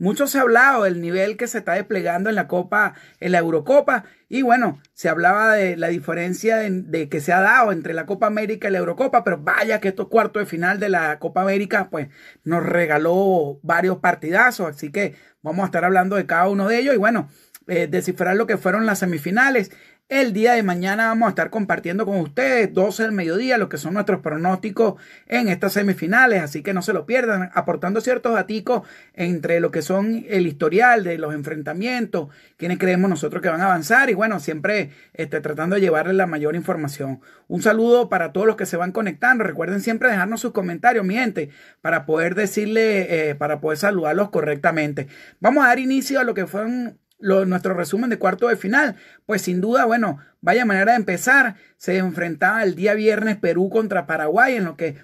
Mucho se ha hablado del nivel que se está desplegando en la Copa, en la Eurocopa, y bueno, se hablaba de la diferencia de, que se ha dado entre la Copa América y la Eurocopa, pero vaya que estos cuartos de final de la Copa América, pues nos regaló varios partidazos, así que vamos a estar hablando de cada uno de ellos y bueno, eh, descifrar lo que fueron las semifinales. El día de mañana vamos a estar compartiendo con ustedes 12 del mediodía lo que son nuestros pronósticos en estas semifinales, así que no se lo pierdan, aportando ciertos daticos entre lo que son el historial de los enfrentamientos, quiénes creemos nosotros que van a avanzar y bueno, siempre este, tratando de llevarles la mayor información. Un saludo para todos los que se van conectando, recuerden siempre dejarnos sus comentarios, mi gente, para poder decirle, eh, para poder saludarlos correctamente. Vamos a dar inicio a lo que fueron nuestro resumen de cuarto de final. Pues sin duda, bueno, vaya manera de empezar. Se enfrentaba el día viernes Perú contra Paraguay, en lo que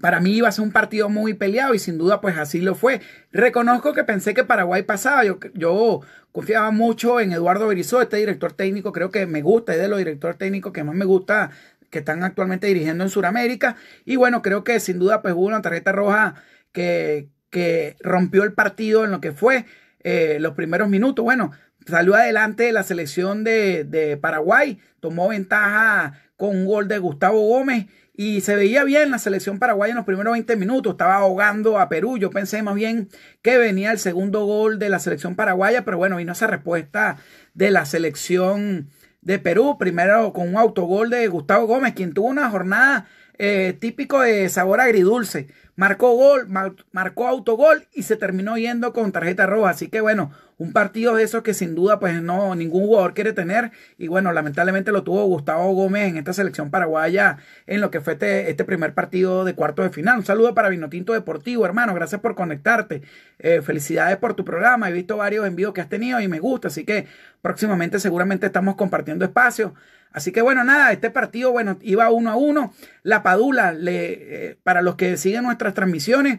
para mí iba a ser un partido muy peleado y sin duda pues así lo fue. Reconozco que pensé que Paraguay pasaba, yo, yo confiaba mucho en Eduardo Berizó, este director técnico creo que me gusta, es de los directores técnicos que más me gusta que están actualmente dirigiendo en Sudamérica y bueno, creo que sin duda pues hubo una tarjeta roja que, que rompió el partido en lo que fue. Eh, los primeros minutos. Bueno, salió adelante la selección de, de Paraguay, tomó ventaja con un gol de Gustavo Gómez y se veía bien la selección paraguaya en los primeros 20 minutos, estaba ahogando a Perú. Yo pensé más bien que venía el segundo gol de la selección paraguaya, pero bueno, vino esa respuesta de la selección de Perú, primero con un autogol de Gustavo Gómez, quien tuvo una jornada eh, típico de sabor agridulce. Marcó gol, marcó autogol y se terminó yendo con tarjeta roja. Así que bueno, un partido de esos que sin duda pues no ningún jugador quiere tener y bueno lamentablemente lo tuvo Gustavo Gómez en esta selección paraguaya en lo que fue este, este primer partido de cuarto de final un saludo para Vinotinto Deportivo hermano gracias por conectarte eh, felicidades por tu programa he visto varios envíos que has tenido y me gusta así que próximamente seguramente estamos compartiendo espacio Así que bueno, nada, este partido, bueno, iba uno a uno. La Padula, le, eh, para los que siguen nuestras transmisiones,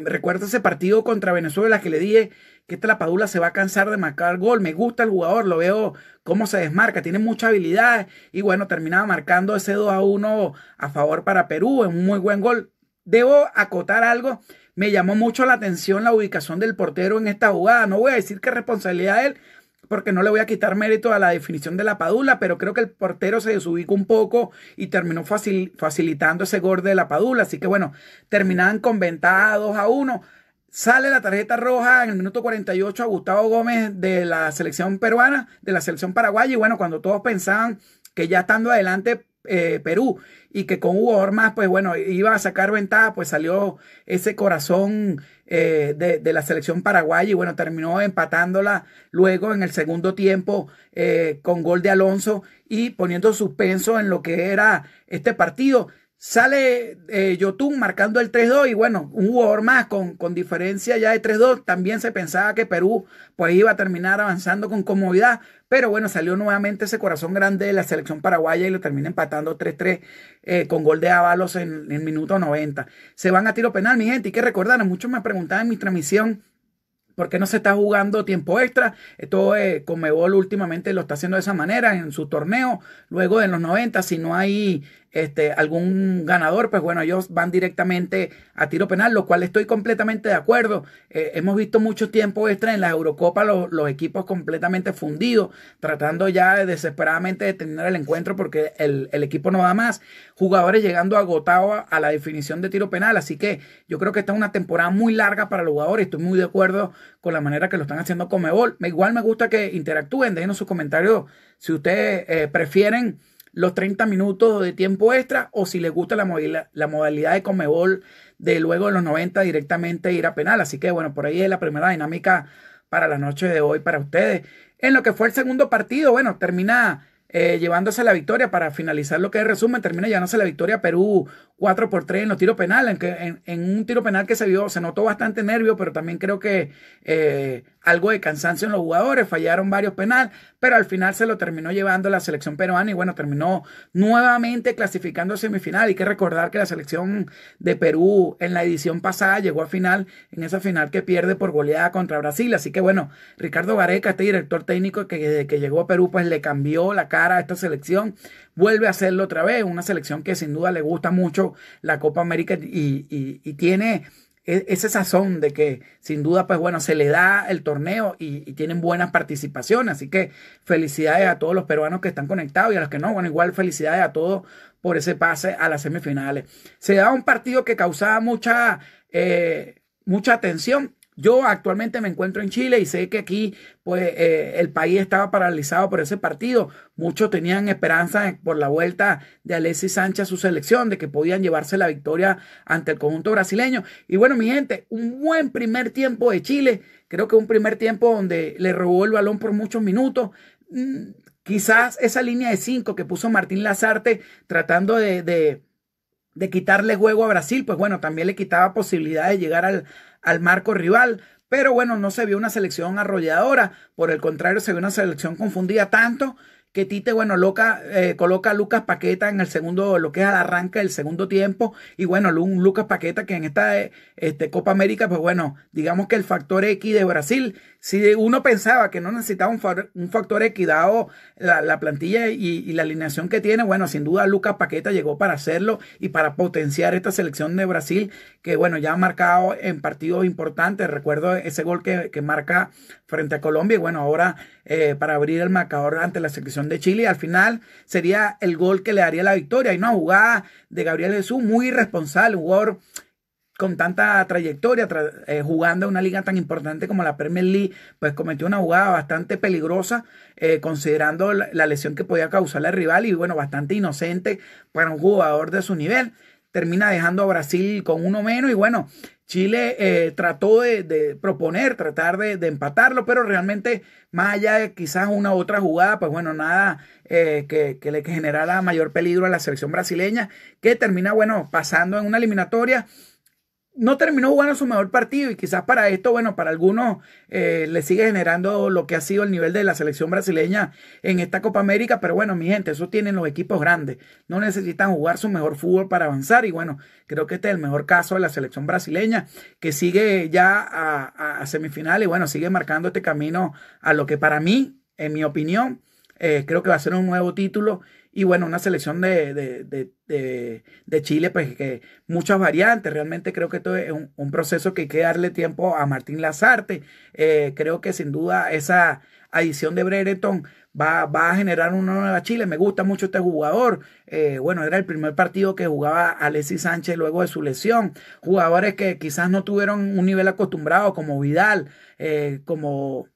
Recuerdo ese partido contra Venezuela que le dije que esta la se va a cansar de marcar gol. Me gusta el jugador, lo veo cómo se desmarca, tiene mucha habilidad. Y bueno, terminaba marcando ese 2 a 1 a favor para Perú. Es un muy buen gol. Debo acotar algo. Me llamó mucho la atención la ubicación del portero en esta jugada. No voy a decir qué responsabilidad él, porque no le voy a quitar mérito a la definición de la Padula, pero creo que el portero se desubicó un poco y terminó facilitando ese gol de la Padula. Así que bueno, terminaban con ventaja 2 a 1. Sale la tarjeta roja en el minuto 48 a Gustavo Gómez de la selección peruana, de la selección paraguaya. Y bueno, cuando todos pensaban que ya estando adelante eh, Perú y que con Hugo Ormas pues bueno, iba a sacar ventaja, pues salió ese corazón eh, de, de, la selección paraguaya y bueno, terminó empatándola luego en el segundo tiempo eh, con gol de Alonso y poniendo suspenso en lo que era este partido. Sale eh, Yotun marcando el 3-2 y bueno, un jugador más con, con diferencia ya de 3-2. También se pensaba que Perú pues iba a terminar avanzando con comodidad, pero bueno, salió nuevamente ese corazón grande de la selección paraguaya y lo termina empatando 3-3 eh, con gol de Avalos en el minuto 90. Se van a tiro penal, mi gente, y que recordar, muchos me preguntaban en mi transmisión. ¿Por qué no se está jugando tiempo extra? Esto como eh, Comebol últimamente lo está haciendo de esa manera en su torneo. Luego de los 90, si no hay este, algún ganador, pues bueno, ellos van directamente a tiro penal, lo cual estoy completamente de acuerdo. Eh, hemos visto mucho tiempo extra en la Eurocopa los, equipos completamente fundidos, tratando ya desesperadamente de terminar el encuentro porque el, equipo no da más. Jugadores llegando agotados a, la definición de tiro penal, así que yo creo que esta es una temporada muy larga para los jugadores. Estoy muy de acuerdo con la manera que lo están haciendo Mebol. Igual me gusta que interactúen, déjenos sus comentarios si ustedes eh, prefieren los 30 minutos de tiempo extra o si les gusta la, modalidad, de Comebol de luego de los 90 directamente ir a penal. Así que bueno, por ahí es la primera dinámica para la noche de hoy para ustedes. En lo que fue el segundo partido, bueno, termina eh, llevándose la victoria para finalizar lo que es resumen, termina llevándose la victoria Perú 4 por 3 en los tiros penales, en, un tiro penal que se vio, se notó bastante nervio, pero también creo que eh, algo de cansancio en los jugadores, fallaron varios penales, pero al final se lo terminó llevando la selección peruana y bueno, terminó nuevamente clasificando a semifinal. Hay que recordar que la selección de Perú en la edición pasada llegó a final, en esa final que pierde por goleada contra Brasil. Así que bueno, Ricardo Gareca, este director técnico que que llegó a Perú, pues le cambió la cara a esta selección. Vuelve a hacerlo otra vez, una selección que sin duda le gusta mucho la Copa América y tiene e, ese sazón de que sin duda, pues bueno, se le da el torneo y, tienen buenas participaciones. Así que felicidades a todos los peruanos que están conectados y a los que no. Bueno, igual felicidades a todos por ese pase a las semifinales. Se da un partido que causaba mucha, eh, mucha atención yo actualmente me encuentro en Chile y sé que aquí pues, eh, el país estaba paralizado por ese partido. Muchos tenían esperanza por la vuelta de Alexis Sánchez a su selección, de que podían llevarse la victoria ante el conjunto brasileño. Y bueno, mi gente, un buen primer tiempo de Chile. Creo que un primer tiempo donde le robó el balón por muchos minutos. Mm, quizás esa línea de cinco que puso Martín Lazarte tratando de de quitarle juego a Brasil, pues bueno, también le quitaba posibilidad de llegar al, al marco rival. Pero bueno, no se vio una selección arrolladora, por el contrario, se vio una selección confundida tanto que Tite, bueno, loca, eh, coloca a Lucas Paqueta en el segundo, lo que es al arranca del segundo tiempo. Y bueno, un Lucas Paqueta que en esta eh, este, Copa América, pues bueno, digamos que el factor X de Brasil, si uno pensaba que no necesitaba un, factor X dado la, plantilla y, la alineación que tiene, bueno, sin duda Lucas Paqueta llegó para hacerlo y para potenciar esta selección de Brasil, que bueno, ya ha marcado en partidos importantes. Recuerdo ese gol que, marca frente a Colombia y bueno, ahora eh, para abrir el marcador ante la selección de Chile al final sería el gol que le daría la victoria. Y una jugada de Gabriel Jesús muy irresponsable, un jugador con tanta trayectoria, eh, jugando en una liga tan importante como la Premier League, pues cometió una jugada bastante peligrosa, eh, considerando la, la, lesión que podía causarle al rival y bueno, bastante inocente para un jugador de su nivel. Termina dejando a Brasil con uno menos y bueno, Chile eh, trató de, proponer, tratar de, empatarlo, pero realmente más allá de quizás una otra jugada, pues bueno, nada eh, que, que, le generara mayor peligro a la selección brasileña, que termina, bueno, pasando en una eliminatoria no terminó jugando su mejor partido y quizás para esto, bueno, para algunos eh, le sigue generando lo que ha sido el nivel de la selección brasileña en esta Copa América, pero bueno, mi gente, eso tienen los equipos grandes, no necesitan jugar su mejor fútbol para avanzar y bueno, creo que este es el mejor caso de la selección brasileña que sigue ya a, semifinal y bueno, sigue marcando este camino a lo que para mí, en mi opinión, eh, creo que va a ser un nuevo título y bueno, una selección de, de, Chile, pues que muchas variantes. Realmente creo que esto es un, proceso que hay que darle tiempo a Martín Lazarte. Eh, creo que sin duda esa adición de Brereton va, va a generar una nueva Chile. Me gusta mucho este jugador. Eh, bueno, era el primer partido que jugaba Alexis Sánchez luego de su lesión. Jugadores que quizás no tuvieron un nivel acostumbrado, como Vidal, eh, como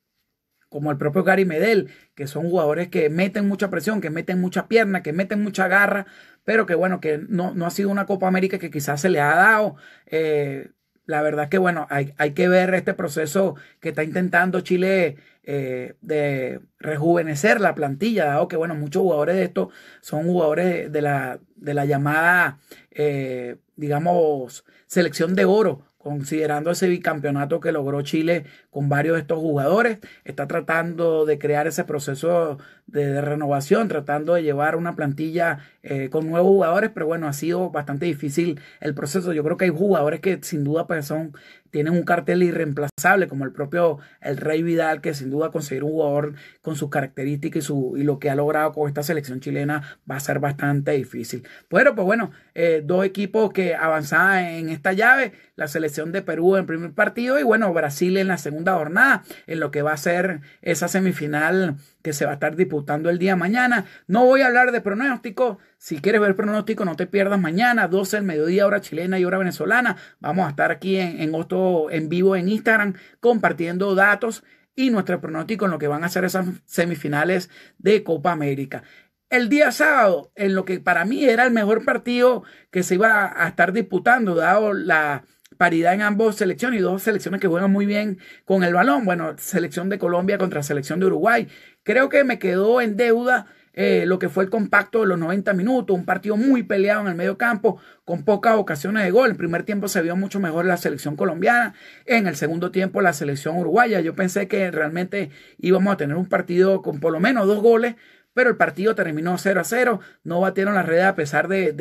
como el propio Gary Medel, que son jugadores que meten mucha presión, que meten mucha pierna, que meten mucha garra, pero que bueno, que no, no ha sido una Copa América que quizás se le ha dado. Eh, la verdad es que bueno, hay, que ver este proceso que está intentando Chile eh, de rejuvenecer la plantilla, dado que bueno, muchos jugadores de esto son jugadores de, la, de la llamada, eh, digamos, selección de oro considerando ese bicampeonato que logró Chile con varios de estos jugadores, está tratando de crear ese proceso de, renovación, tratando de llevar una plantilla eh, con nuevos jugadores, pero bueno, ha sido bastante difícil el proceso. Yo creo que hay jugadores que sin duda pues, son tienen un cartel irreemplazable como el propio el Rey Vidal, que sin duda conseguir un jugador con sus características y, su, y lo que ha logrado con esta selección chilena va a ser bastante difícil. Pero pues bueno, eh, dos equipos que avanzaban en esta llave, la selección de Perú en primer partido y bueno, Brasil en la segunda jornada, en lo que va a ser esa semifinal que se va a estar disputando el día mañana. No voy a hablar de pronóstico. Si quieres ver pronóstico, no te pierdas mañana, 12 del mediodía, hora chilena y hora venezolana. Vamos a estar aquí en, en en vivo en Instagram compartiendo datos y nuestro pronóstico en lo que van a ser esas semifinales de Copa América. El día sábado, en lo que para mí era el mejor partido que se iba a estar disputando, dado la, paridad en ambos selecciones y dos selecciones que juegan muy bien con el balón. Bueno, selección de Colombia contra selección de Uruguay. Creo que me quedó en deuda eh, lo que fue el compacto de los 90 minutos, un partido muy peleado en el medio campo, con pocas ocasiones de gol. El primer tiempo se vio mucho mejor la selección colombiana, en el segundo tiempo la selección uruguaya. Yo pensé que realmente íbamos a tener un partido con por lo menos dos goles, pero el partido terminó 0 a 0, no batieron las redes a pesar de,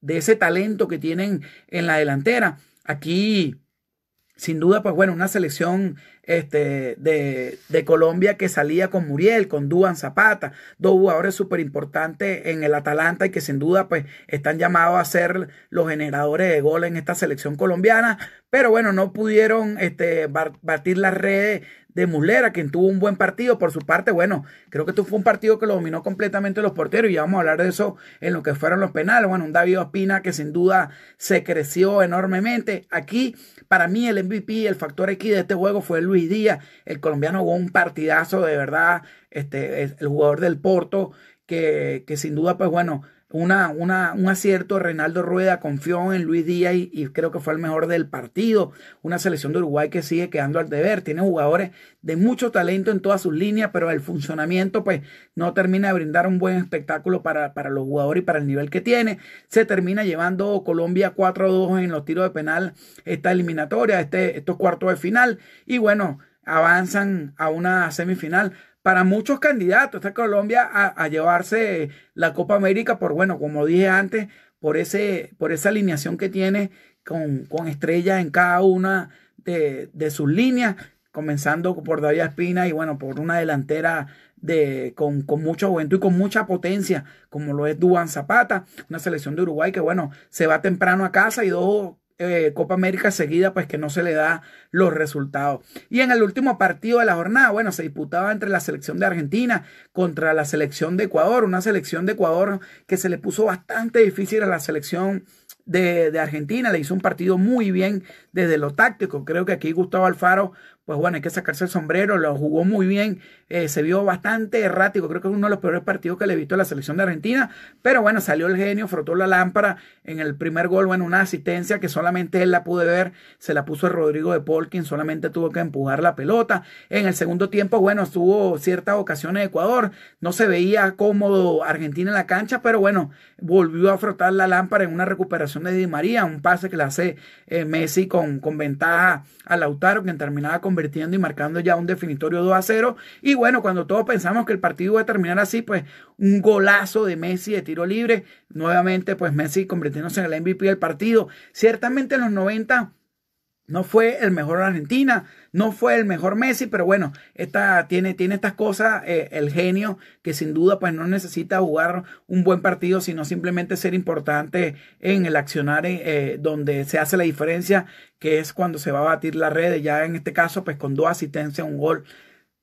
de ese talento que tienen en la delantera. Aquí, sin duda, pues bueno, una selección este, de, Colombia que salía con Muriel, con Duan Zapata, dos jugadores súper importantes en el Atalanta y que sin duda pues están llamados a ser los generadores de goles en esta selección colombiana, pero bueno, no pudieron este, batir las redes de Mulera quien tuvo un buen partido por su parte. Bueno, creo que esto fue un partido que lo dominó completamente los porteros y ya vamos a hablar de eso en lo que fueron los penales. Bueno, un David Ospina que sin duda se creció enormemente. Aquí, para mí, el MVP, el factor X de este juego fue el hoy día, el colombiano jugó un partidazo de verdad, este, el jugador del Porto, que, que sin duda, pues bueno, una, un acierto. Reinaldo Rueda confió en Luis Díaz y, creo que fue el mejor del partido. Una selección de Uruguay que sigue quedando al deber. Tiene jugadores de mucho talento en todas sus líneas, pero el funcionamiento pues no termina de brindar un buen espectáculo para, los jugadores y para el nivel que tiene. Se termina llevando Colombia 4-2 en los tiros de penal esta eliminatoria, este, estos cuartos de final. Y bueno, avanzan a una semifinal para muchos candidatos está Colombia a, llevarse la Copa América por, bueno, como dije antes, por, ese, por esa alineación que tiene con, estrellas en cada una de, sus líneas, comenzando por David Espina y bueno, por una delantera de, con, mucho mucha juventud y con mucha potencia, como lo es Duan Zapata, una selección de Uruguay que bueno, se va temprano a casa y dos eh, Copa América seguida, pues que no se le da los resultados. Y en el último partido de la jornada, bueno, se disputaba entre la selección de Argentina contra la selección de Ecuador, una selección de Ecuador que se le puso bastante difícil a la selección de, Argentina, le hizo un partido muy bien desde lo táctico. Creo que aquí Gustavo Alfaro, pues bueno, hay que sacarse el sombrero, lo jugó muy bien, eh, se vio bastante errático, creo que es uno de los peores partidos que le he visto a la selección de Argentina, pero bueno, salió el genio, frotó la lámpara en el primer gol, bueno, una asistencia que solamente él la pude ver, se la puso Rodrigo de Polkin, solamente tuvo que empujar la pelota. En el segundo tiempo, bueno, tuvo ciertas ocasiones Ecuador, no se veía cómodo Argentina en la cancha, pero bueno, volvió a frotar la lámpara en una recuperación de Di María, un pase que le hace eh, Messi con, con ventaja a Lautaro, quien terminaba convirtiendo y marcando ya un definitorio 2 a 0. Y bueno, cuando todos pensamos que el partido iba a terminar así, pues un golazo de Messi de tiro libre, nuevamente pues Messi convirtiéndose en el MVP del partido. Ciertamente en los 90 no fue el mejor Argentina, no fue el mejor Messi, pero bueno, esta, tiene, tiene estas cosas, eh, el genio, que sin duda pues no necesita jugar un buen partido, sino simplemente ser importante en el accionar eh, donde se hace la diferencia, que es cuando se va a batir la red, ya en este caso pues con dos asistencias, un gol,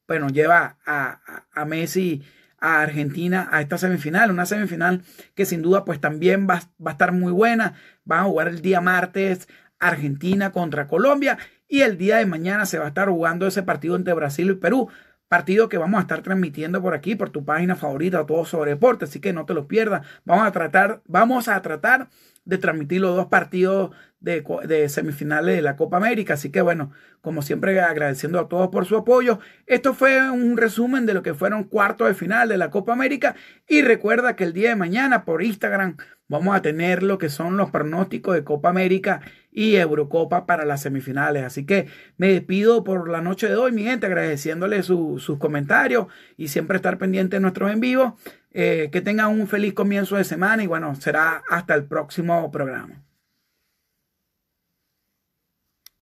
bueno, lleva a, a, Messi a Argentina a esta semifinal, una semifinal que sin duda pues también va, va a estar muy buena, Va a jugar el día martes Argentina contra Colombia y el día de mañana se va a estar jugando ese partido entre Brasil y Perú. Partido que vamos a estar transmitiendo por aquí, por tu página favorita, todo sobre deporte, así que no te lo pierdas. Vamos a tratar, vamos a tratar de transmitir los dos partidos de, semifinales de la Copa América. Así que bueno, como siempre agradeciendo a todos por su apoyo. Esto fue un resumen de lo que fueron cuartos de final de la Copa América. Y recuerda que el día de mañana por Instagram vamos a tener lo que son los pronósticos de Copa América y Eurocopa para las semifinales. Así que me despido por la noche de hoy, mi gente, agradeciéndole sus comentarios y siempre estar pendiente de nuestros en vivo. Eh, que tengan un feliz comienzo de semana y bueno, será hasta el próximo programa.